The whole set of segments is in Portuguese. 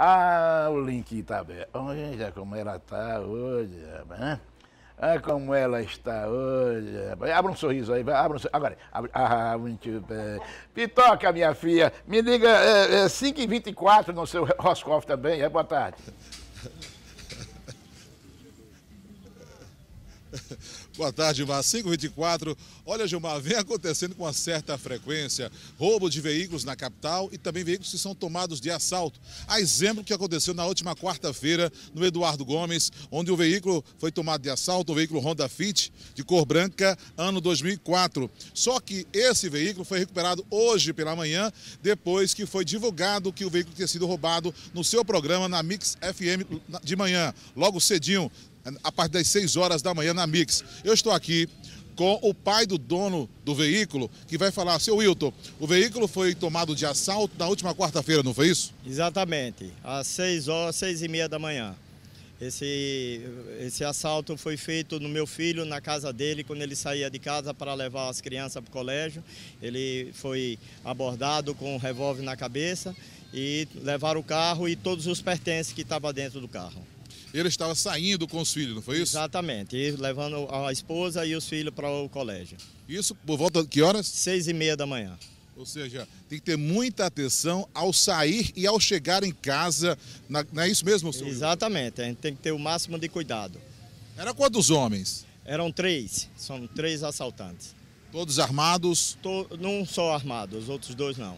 Ah, o link está aberto. É Olha tá né? é como ela está hoje, né? Ah, como ela está hoje. Abra um sorriso aí, abra um sorriso. Agora, abre, ah, muito bem. Pitoca, minha filha, me liga é, é 5h24 no seu Roscoff também. É, boa tarde. Boa tarde, Vá. 524. Olha, Gilmar, vem acontecendo com uma certa frequência roubo de veículos na capital e também veículos que são tomados de assalto. A exemplo que aconteceu na última quarta-feira no Eduardo Gomes, onde o veículo foi tomado de assalto, o veículo Honda Fit de cor branca, ano 2004. Só que esse veículo foi recuperado hoje pela manhã, depois que foi divulgado que o veículo tinha sido roubado no seu programa na Mix FM de manhã, logo cedinho a partir das 6 horas da manhã na Mix. Eu estou aqui com o pai do dono do veículo, que vai falar, seu Wilton, o veículo foi tomado de assalto na última quarta-feira, não foi isso? Exatamente, às 6 horas, 6 e meia da manhã. Esse, esse assalto foi feito no meu filho, na casa dele, quando ele saía de casa para levar as crianças para o colégio. Ele foi abordado com um revólver na cabeça e levaram o carro e todos os pertences que estavam dentro do carro ele estava saindo com os filhos, não foi isso? Exatamente, e levando a esposa e os filhos para o colégio. Isso por volta de que horas? Seis e meia da manhã. Ou seja, tem que ter muita atenção ao sair e ao chegar em casa. Na, não é isso mesmo, senhor? Exatamente, a gente tem que ter o máximo de cuidado. Era quantos homens? Eram três, são três assaltantes. Todos armados? To, não só armados, os outros dois não.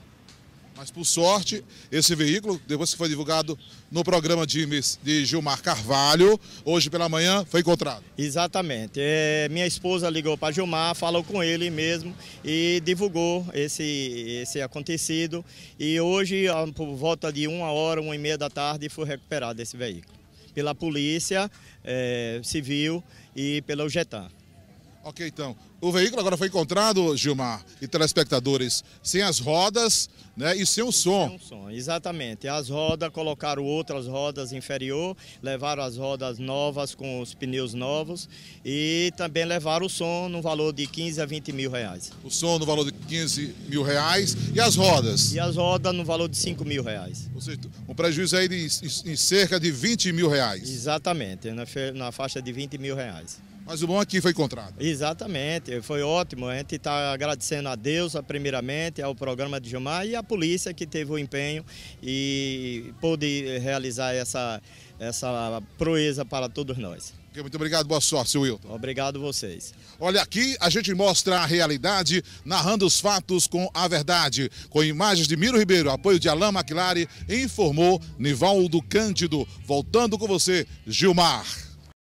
Mas, por sorte, esse veículo, depois que foi divulgado no programa de, de Gilmar Carvalho, hoje pela manhã foi encontrado. Exatamente. É, minha esposa ligou para Gilmar, falou com ele mesmo e divulgou esse, esse acontecido. E hoje, por volta de uma hora, uma e meia da tarde, foi recuperado esse veículo pela Polícia é, Civil e pela GETAN. Ok, então. O veículo agora foi encontrado, Gilmar e telespectadores, sem as rodas né, e sem o som. Sem o som, exatamente. As rodas, colocaram outras rodas inferior, levaram as rodas novas com os pneus novos e também levaram o som no valor de 15 a 20 mil reais. O som no valor de 15 mil reais e as rodas? E as rodas no valor de 5 mil reais. Ou seja, um prejuízo aí de, em cerca de 20 mil reais. Exatamente, na, na faixa de 20 mil reais. Mas o bom aqui é foi encontrado. Exatamente, foi ótimo. A gente está agradecendo a Deus, primeiramente, ao programa de Gilmar e à polícia que teve o empenho e pôde realizar essa, essa proeza para todos nós. Muito obrigado, boa sorte, Wilton. Obrigado vocês. Olha, aqui a gente mostra a realidade, narrando os fatos com a verdade. Com imagens de Miro Ribeiro, apoio de Alain McLaren, informou Nivaldo Cândido. Voltando com você, Gilmar.